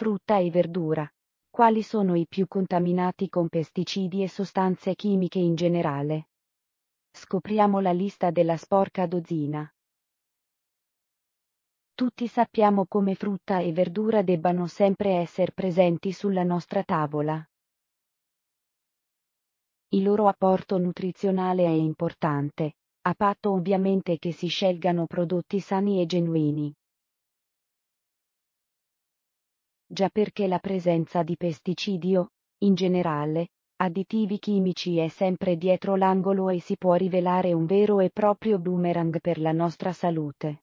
frutta e verdura, quali sono i più contaminati con pesticidi e sostanze chimiche in generale. Scopriamo la lista della sporca dozzina. Tutti sappiamo come frutta e verdura debbano sempre essere presenti sulla nostra tavola. Il loro apporto nutrizionale è importante, a patto ovviamente che si scelgano prodotti sani e genuini. già perché la presenza di pesticidi o, in generale, additivi chimici è sempre dietro l'angolo e si può rivelare un vero e proprio boomerang per la nostra salute.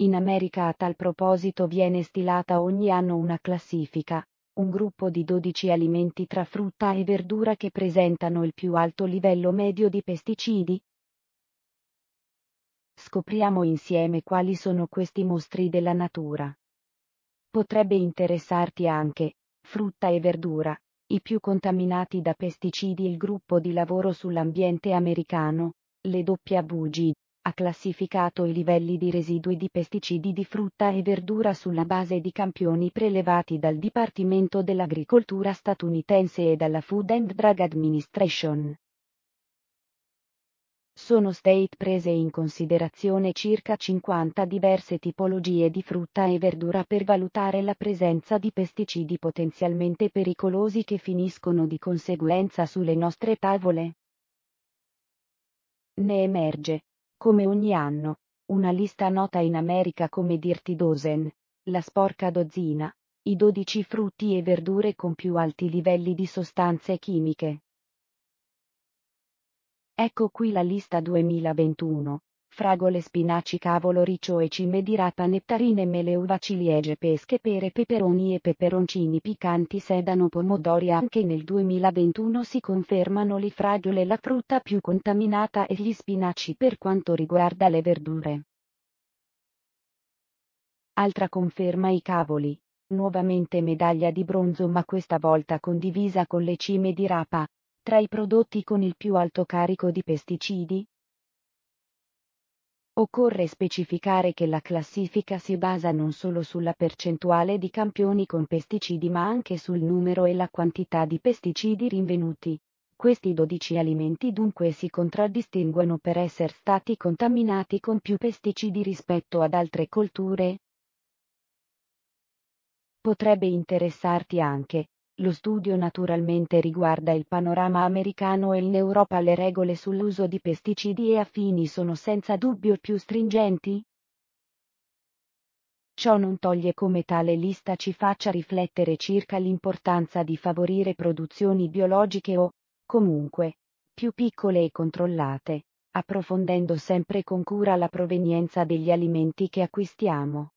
In America a tal proposito viene stilata ogni anno una classifica, un gruppo di 12 alimenti tra frutta e verdura che presentano il più alto livello medio di pesticidi. Scopriamo insieme quali sono questi mostri della natura. Potrebbe interessarti anche frutta e verdura, i più contaminati da pesticidi il gruppo di lavoro sull'ambiente americano, le WG, ha classificato i livelli di residui di pesticidi di frutta e verdura sulla base di campioni prelevati dal Dipartimento dell'Agricoltura statunitense e dalla Food and Drug Administration sono state prese in considerazione circa 50 diverse tipologie di frutta e verdura per valutare la presenza di pesticidi potenzialmente pericolosi che finiscono di conseguenza sulle nostre tavole. Ne emerge, come ogni anno, una lista nota in America come Dirty Dozen, la sporca dozzina, i 12 frutti e verdure con più alti livelli di sostanze chimiche Ecco qui la lista 2021. Fragole spinaci cavolo riccio e cime di rapa nettarine mele uva ciliegie pesche pere peperoni e peperoncini piccanti sedano pomodori anche nel 2021 si confermano le fragole la frutta più contaminata e gli spinaci per quanto riguarda le verdure. Altra conferma i cavoli. Nuovamente medaglia di bronzo ma questa volta condivisa con le cime di rapa, tra i prodotti con il più alto carico di pesticidi? Occorre specificare che la classifica si basa non solo sulla percentuale di campioni con pesticidi ma anche sul numero e la quantità di pesticidi rinvenuti. Questi 12 alimenti dunque si contraddistinguono per essere stati contaminati con più pesticidi rispetto ad altre colture. Potrebbe interessarti anche, lo studio naturalmente riguarda il panorama americano e in Europa le regole sull'uso di pesticidi e affini sono senza dubbio più stringenti, Ciò non toglie come tale lista ci faccia riflettere circa l'importanza di favorire produzioni biologiche o, comunque, più piccole e controllate, approfondendo sempre con cura la provenienza degli alimenti che acquistiamo.